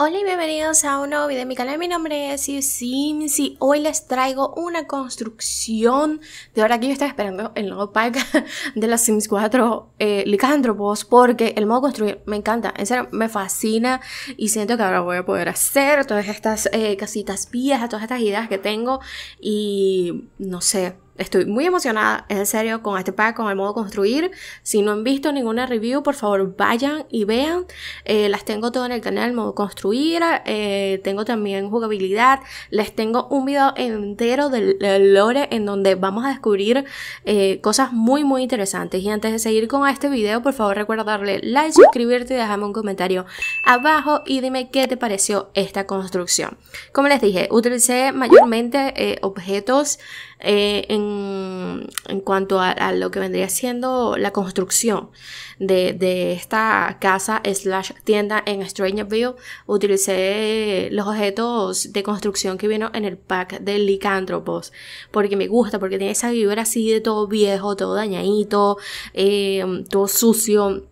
Hola y bienvenidos a un nuevo video de mi canal, mi nombre es Sims y hoy les traigo una construcción de ahora que yo estaba esperando el nuevo pack de las Sims 4 eh, Licántropos porque el modo construir me encanta, en serio me fascina y siento que ahora voy a poder hacer todas estas eh, casitas viejas, todas estas ideas que tengo y no sé, Estoy muy emocionada, en serio, con este pack, con el modo construir. Si no han visto ninguna review, por favor vayan y vean. Eh, las tengo todo en el canal, modo construir. Eh, tengo también jugabilidad. Les tengo un video entero del, lore en donde vamos a descubrir eh, cosas muy, muy interesantes. Y antes de seguir con este video, por favor recuerda darle like, suscribirte y dejarme un comentario abajo y dime qué te pareció esta construcción. Como les dije, utilicé mayormente objetos en Mm, en, cuanto a, lo que vendría siendo la construcción de, esta casa slash tienda en Strangerville, utilicé los objetos de construcción que vino en el pack de Licántropos, porque me gusta, porque tiene esa vibra así de todo viejo, todo dañadito, eh, todo sucio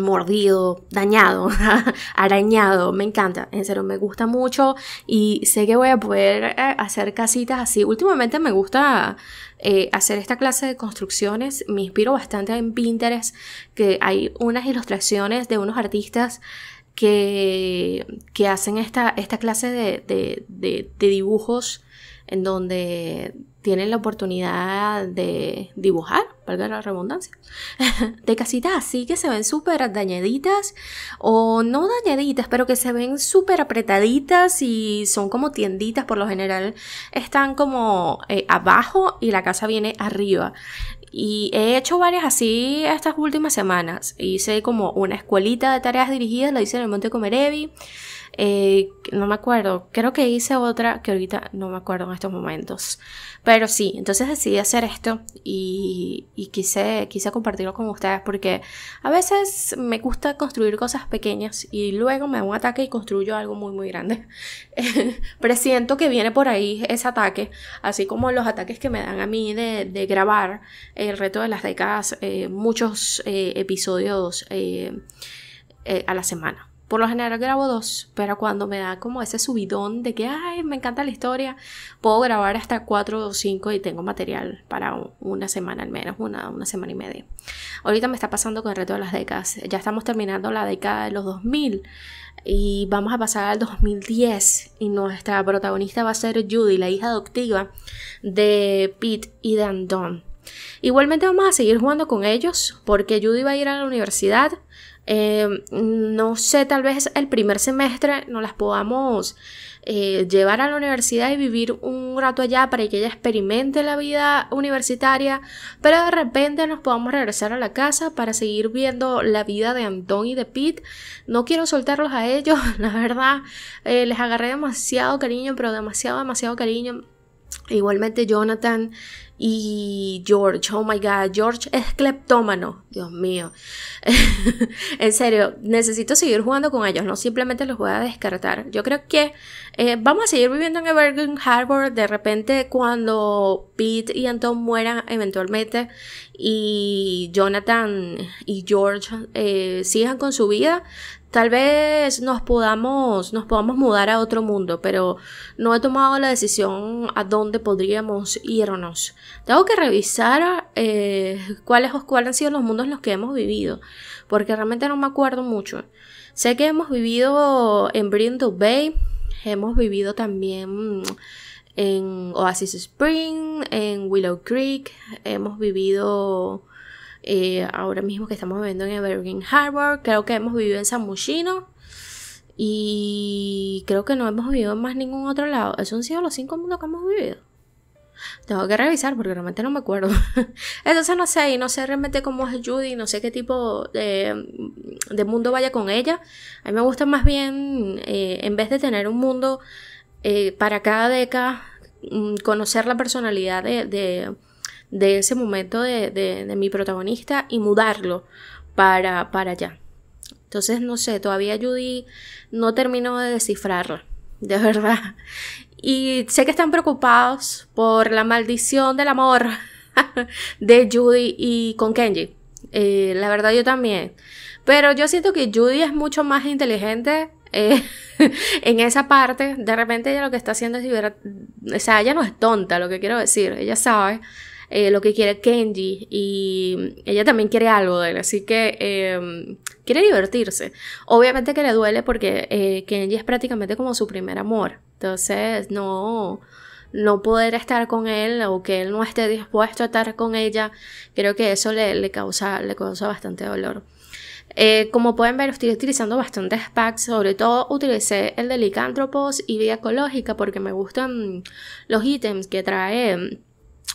mordido, dañado, arañado, me encanta, en serio me gusta mucho y sé que voy a poder eh, hacer casitas así. Últimamente me gusta eh, hacer esta clase de construcciones, me inspiro bastante en Pinterest, que hay unas ilustraciones de unos artistas que, que hacen esta, esta clase de, de, de dibujos en donde tienen la oportunidad de dibujar valga la redundancia, de casitas así que se ven súper dañaditas o no dañaditas, pero que se ven súper apretaditas y son como tienditas, por lo general están como eh, abajo y la casa viene arriba. Y he hecho varias así estas últimas semanas. Hice como una escuelita de tareas dirigidas, la hice en el Monte Comerevi. Eh, no me acuerdo, creo que hice otra que ahorita no me acuerdo en estos momentos. Pero sí, entonces decidí hacer esto y, quise, quise compartirlo con ustedes porque a veces me gusta construir cosas pequeñas y luego me da un ataque y construyo algo muy, muy grande. Presiento que viene por ahí ese ataque, así como los ataques que me dan a mí de, grabar el reto de las décadas, eh, muchos eh, episodios a la semana. Por lo general grabo dos, pero cuando me da como ese subidón de que, ay, me encanta la historia, puedo grabar hasta cuatro o cinco y tengo material para una semana al menos, una, una semana y media. Ahorita me está pasando con el reto de las décadas. Ya estamos terminando la década de los 2000 y vamos a pasar al 2010 y nuestra protagonista va a ser Judy, la hija adoptiva de Pete y de Anton. Igualmente vamos a seguir jugando con ellos porque Judy va a ir a la universidad, Em, no sé, tal vez el primer semestre no las podamos eh, llevar a la universidad y vivir un rato allá para que ella experimente la vida universitaria, pero de repente nos podamos regresar a la casa para seguir viendo la vida de Antón y de Pete. No quiero soltarlos a ellos, la verdad, eh, les agarré demasiado cariño, pero demasiado, demasiado cariño Igualmente Jonathan y George, oh my god, George es cleptómano, Dios mío. en serio, necesito seguir jugando con ellos, no simplemente los voy a descartar. Yo creo que eh, vamos a seguir viviendo en Evergreen Harbor de repente cuando Pete y Anton mueran eventualmente y Jonathan y George eh, sigan con su vida Tal vez nos podamos, nos podamos mudar a otro mundo, pero no he tomado la decisión a dónde podríamos irnos. Tengo que revisar eh, cuáles, cuáles han sido los mundos en los que hemos vivido, porque realmente no me acuerdo mucho. Sé que hemos vivido en Brindle Bay, hemos vivido también en Oasis Spring, en Willow Creek, hemos vivido eh, ahora mismo que estamos viviendo en Evergreen Harbor, creo que hemos vivido en San y creo que no hemos vivido en más ningún otro lado. Esos han sido los cinco mundos que hemos vivido. Tengo que revisar porque realmente no me acuerdo. Entonces no sé, y no sé realmente cómo es Judy, no sé qué tipo de, mundo vaya con ella. A mí me gusta más bien, eh, en vez de tener un mundo eh, para cada década, mm, conocer la personalidad de de ese momento de, mi protagonista y mudarlo para, allá. Entonces, no sé, todavía Judy no terminó de descifrarlo de verdad. Y sé que están preocupados por la maldición del amor de Judy y con Kenji. Eh, la verdad yo también. Pero yo siento que Judy es mucho más inteligente eh, en esa parte. De repente ella lo que está haciendo es O sea, ella no es tonta, lo que quiero decir. Ella sabe eh, lo que quiere Kenji y ella también quiere algo de él, así que em, quiere divertirse. Obviamente que le duele porque eh, Kenji es prácticamente como su primer amor, entonces no, no poder estar con él o que él no esté dispuesto a estar con ella, creo que eso le, causa, le causa bastante dolor. Eh, como pueden ver, estoy utilizando bastantes packs, sobre todo utilicé el de Licántropos y Vía Ecológica porque me gustan los ítems que trae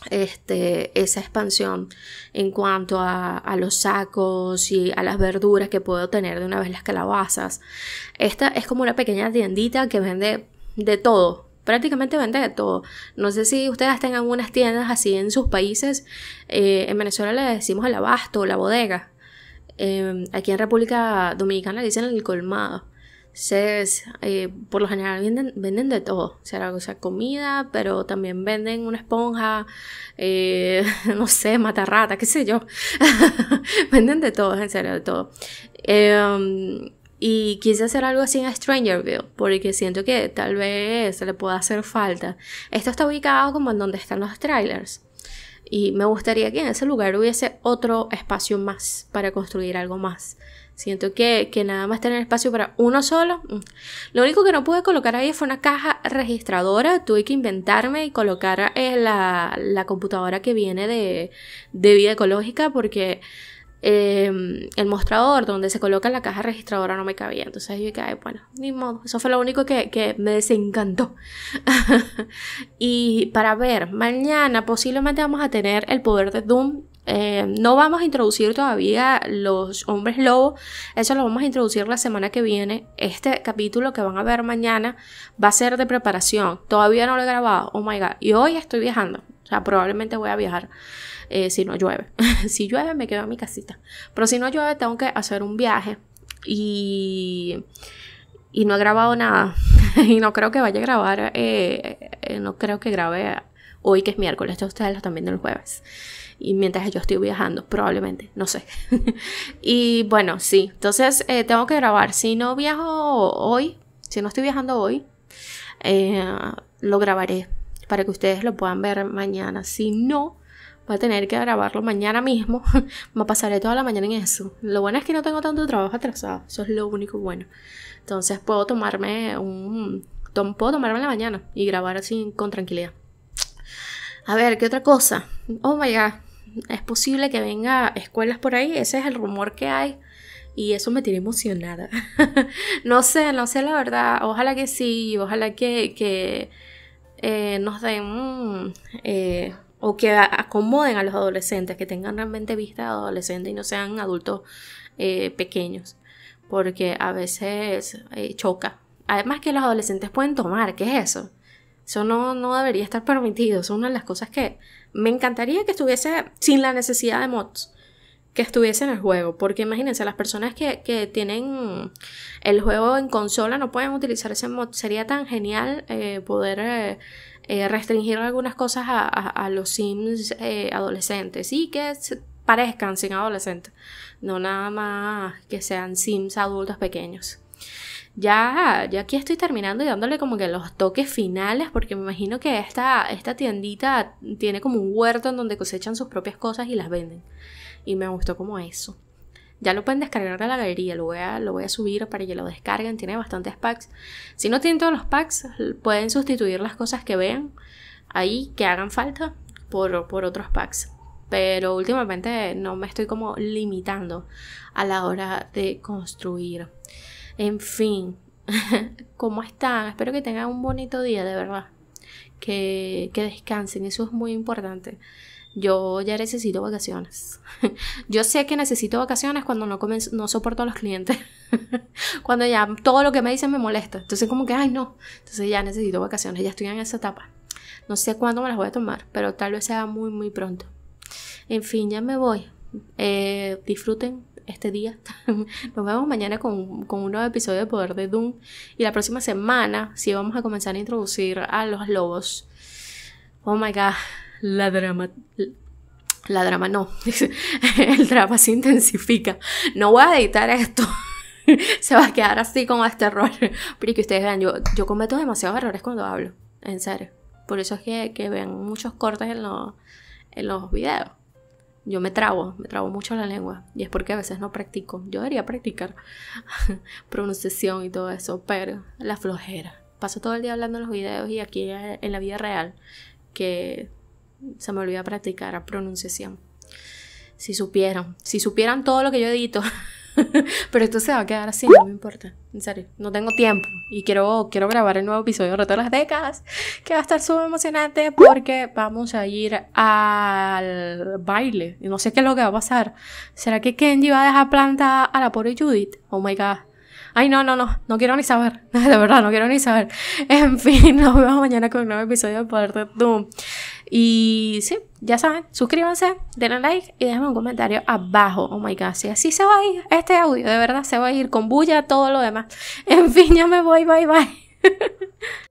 este, esa expansión en cuanto a, los sacos y a las verduras que puedo tener de una vez las calabazas. Esta es como una pequeña tiendita que vende de todo. Prácticamente vende de todo. No sé si ustedes tengan unas tiendas así en sus países. Eh, en Venezuela le decimos el abasto o la bodega. Em, aquí en República Dominicana le dicen el colmado. Eh, por lo general, venden, de todo. O sea, sea, comida, pero también venden una esponja, eh, no sé, matarrata, qué sé yo. venden de todo, en serio, de todo. Em, y quise hacer algo así en Strangerville, porque siento que tal vez se le pueda hacer falta. Esto está ubicado como en donde están los trailers. Y me gustaría que en ese lugar hubiese otro espacio más para construir algo más. Siento que, nada más tener espacio para uno solo. Mm. Lo único que no pude colocar ahí fue una caja registradora. Tuve que inventarme y colocar eh, la, la computadora que viene de, de vida ecológica porque Em, el mostrador donde se coloca la caja registradora no me cabía. Entonces yo dije, bueno, ni modo. Eso fue lo único que, me desencantó. y para ver, mañana posiblemente vamos a tener el poder de Doom. Em, no vamos a introducir todavía los hombres lobos eso lo vamos a introducir la semana que viene. Este capítulo que van a ver mañana va a ser de preparación, todavía no lo he grabado, oh my god, y hoy estoy viajando, sea, probablemente voy a viajar eh, si no llueve. si llueve, me quedo en mi casita. Pero si no llueve, tengo que hacer un viaje. Y, y no he grabado nada. y no creo que vaya a grabar. Eh, eh, no creo que grabe hoy, que es miércoles. ya ustedes lo también el jueves. Y mientras yo estoy viajando, probablemente, no sé. y bueno, sí. Entonces tengo que grabar. Si no viajo hoy, si no estoy viajando hoy, lo grabaré para que ustedes lo puedan ver mañana. Si no, voy a tener que grabarlo mañana mismo. Me pasaré toda la mañana en eso. Lo bueno es que no tengo tanto trabajo atrasado. Eso es lo único bueno. Entonces puedo tomarme un... Puedo tomarme en la mañana y grabar así con tranquilidad. A ver, ¿qué otra cosa? Oh my god. Es posible que venga escuelas por ahí. Ese es el rumor que hay y eso me tiene emocionada. no sé, no sé la verdad. Ojalá que sí, ojalá que, eh, nos den mm, eh, o que acomoden a los adolescentes, que tengan realmente vista de adolescente y no sean adultos eh, pequeños, porque a veces choca. Además que los adolescentes pueden tomar, ¿qué es eso? Eso no, debería estar permitido, es una de las cosas que me encantaría que estuviese sin la necesidad de mods que estuviese en el juego. Porque imagínense, las personas que, tienen el juego en consola no pueden utilizar ese mod. Sería tan genial eh, poder eh, eh, restringir algunas cosas a, los Sims adolescentes y que parezcan sin adolescentes. No nada más que sean Sims adultos pequeños ya, ya aquí estoy terminando y dándole como que los toques finales, porque me imagino que esta, esta tiendita tiene como un huerto en donde cosechan sus propias cosas y las venden. Y me gustó como eso. Ya lo pueden descargar a la galería, lo voy a, lo voy a subir para que lo descarguen, tiene bastantes packs. Si no tienen todos los packs, pueden sustituir las cosas que vean ahí, que hagan falta, por, por otros packs pero últimamente no me estoy como limitando a la hora de construir. En fin, ¿cómo están? Espero que tengan un bonito día, de verdad. Que, descansen, eso es muy importante. Yo ya necesito vacaciones. Yo sé que necesito vacaciones cuando no, no soporto a los clientes. cuando ya todo lo que me dicen me molesta. Entonces como que, ay no. Entonces ya necesito vacaciones, ya estoy en esa etapa. No sé cuándo me las voy a tomar, pero tal vez sea muy, muy pronto. En fin, ya me voy. Eh, disfruten este día. Nos vemos mañana con, con, un nuevo episodio de Poder de Doom. Y la próxima semana si vamos a comenzar a introducir a los lobos. Oh my god, la drama... La drama no, el drama se intensifica. No voy a editar esto. Se va a quedar así como este error. Pero que ustedes vean, yo, yo cometo demasiados errores cuando hablo. En serio. Por eso es que, que vean muchos cortes en, los en los videos. Yo me trabo, me trabo mucho la lengua y es porque a veces no practico. Yo debería practicar pronunciación y todo eso, pero la flojera. Paso todo el día hablando en los videos y aquí en la vida real que se me olvida practicar a pronunciación. Si supieran, si supieran todo lo que yo edito. Pero esto se va a quedar así, no me importa. En serio, no tengo tiempo. Y quiero, quiero grabar el nuevo episodio de Reto de las Décadas, que va a estar súper emocionante porque vamos a ir al baile. Y no sé qué es lo que va a pasar. ¿Será que Kenji va a dejar planta a la pobre Judith? Oh my god. Ay, no, no, no, no quiero ni saber. De verdad, no quiero ni saber. En fin, nos vemos mañana con un nuevo episodio de Poder de Doom. Y sí, ya saben, suscríbanse, denle like y déjenme un comentario abajo. Oh my god, si así se va a ir este audio, de verdad se va a ir con bulla, todo lo demás. En fin, ya me voy, bye bye.